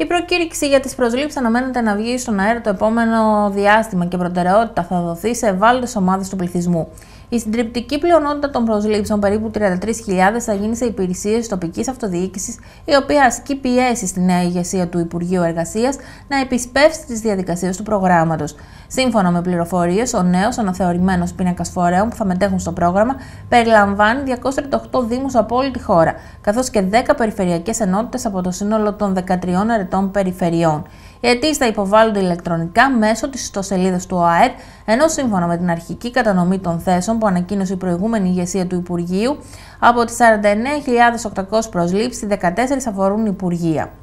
Η προκήρυξη για τις προσλήψεις αναμένεται να βγει στον αέρα το επόμενο διάστημα και προτεραιότητα θα δοθεί σε ευάλωτες ομάδες του πληθυσμού. Η συντριπτική πλειονότητα των προσλήψεων, περίπου 33.000, θα γίνει σε υπηρεσίες τοπικής αυτοδιοίκησης, η οποία ασκεί πιέσεις στη νέα ηγεσία του Υπουργείου Εργασίας να επισπεύσει τις διαδικασίες του προγράμματος. Σύμφωνα με πληροφορίες, ο νέος αναθεωρημένος πίνακας φορέων που θα μετέχουν στο πρόγραμμα περιλαμβάνει 238 Δήμους από όλη τη χώρα, καθώς και 10 περιφερειακές ενότητες από το σύνολο των 13 ερετών περιφερειών. Οι αιτήσει θα υποβάλλονται ηλεκτρονικά μέσω της ιστοσελίδας του ΟΑΕΤ, ενώ σύμφωνα με την αρχική κατανομή των θέσεων που ανακοίνωσε η προηγούμενη ηγεσία του Υπουργείου, από τις 49.800 προσλήψει, 14 αφορούν Υπουργεία.